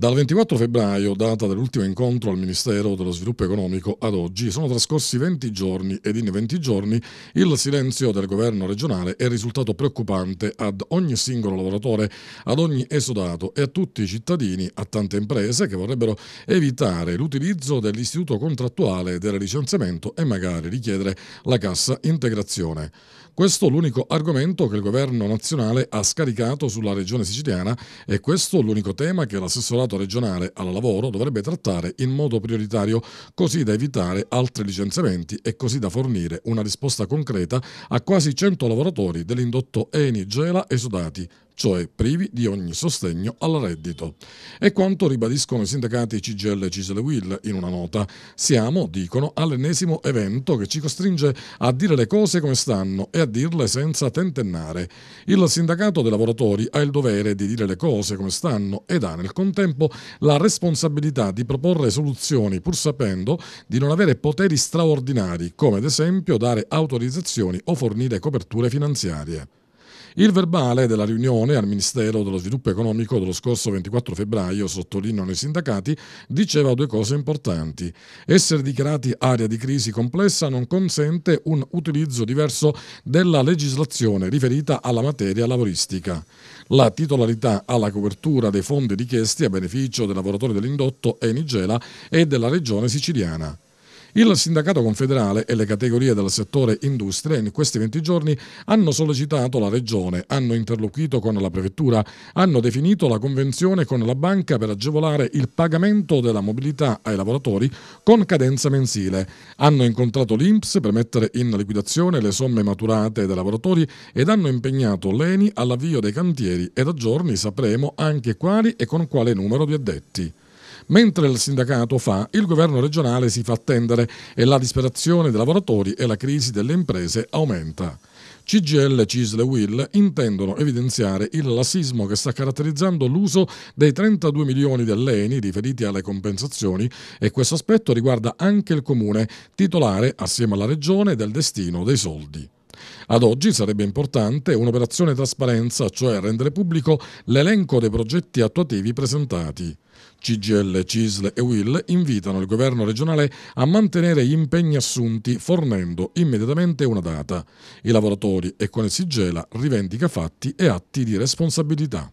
Dal 24 febbraio, data dell'ultimo incontro al Ministero dello Sviluppo Economico, ad oggi sono trascorsi 20 giorni ed in 20 giorni il silenzio del governo regionale è risultato preoccupante ad ogni singolo lavoratore, ad ogni esodato e a tutti i cittadini, a tante imprese che vorrebbero evitare l'utilizzo dell'istituto contrattuale del licenziamento e magari richiedere la cassa integrazione. Questo è l'unico argomento che il governo nazionale ha scaricato sulla regione siciliana e questo è l'unico tema che l'assessorato Comitato regionale al lavoro dovrebbe trattare in modo prioritario, così da evitare altri licenziamenti e così da fornire una risposta concreta a quasi 100 lavoratori dell'indotto Eni Gela e esodati cioè privi di ogni sostegno al reddito. È quanto ribadiscono i sindacati CGL e Cisle Will in una nota. Siamo, dicono, all'ennesimo evento che ci costringe a dire le cose come stanno e a dirle senza tentennare. Il sindacato dei lavoratori ha il dovere di dire le cose come stanno ed ha nel contempo la responsabilità di proporre soluzioni pur sapendo di non avere poteri straordinari, come ad esempio dare autorizzazioni o fornire coperture finanziarie. Il verbale della riunione al Ministero dello Sviluppo Economico dello scorso 24 febbraio, sottolineano i sindacati, diceva due cose importanti. Essere dichiarati area di crisi complessa non consente un utilizzo diverso della legislazione riferita alla materia lavoristica. La titolarità alla copertura dei fondi richiesti a beneficio dei lavoratori dell'indotto è Nigela e della regione siciliana. Il sindacato confederale e le categorie del settore industria in questi 20 giorni hanno sollecitato la Regione, hanno interloquito con la Prefettura, hanno definito la convenzione con la banca per agevolare il pagamento della mobilità ai lavoratori con cadenza mensile, hanno incontrato l'Inps per mettere in liquidazione le somme maturate dai lavoratori ed hanno impegnato l'ENI all'avvio dei cantieri e da giorni sapremo anche quali e con quale numero di addetti. Mentre il sindacato fa, il governo regionale si fa attendere e la disperazione dei lavoratori e la crisi delle imprese aumenta. CGL, Cisle e Will intendono evidenziare il lassismo che sta caratterizzando l'uso dei 32 milioni dell'ENI riferiti alle compensazioni e questo aspetto riguarda anche il comune, titolare assieme alla regione del destino dei soldi. Ad oggi sarebbe importante un'operazione trasparenza, cioè rendere pubblico l'elenco dei progetti attuativi presentati. CGL, CISL e WIL invitano il governo regionale a mantenere gli impegni assunti fornendo immediatamente una data. I lavoratori e con Sigela rivendica fatti e atti di responsabilità.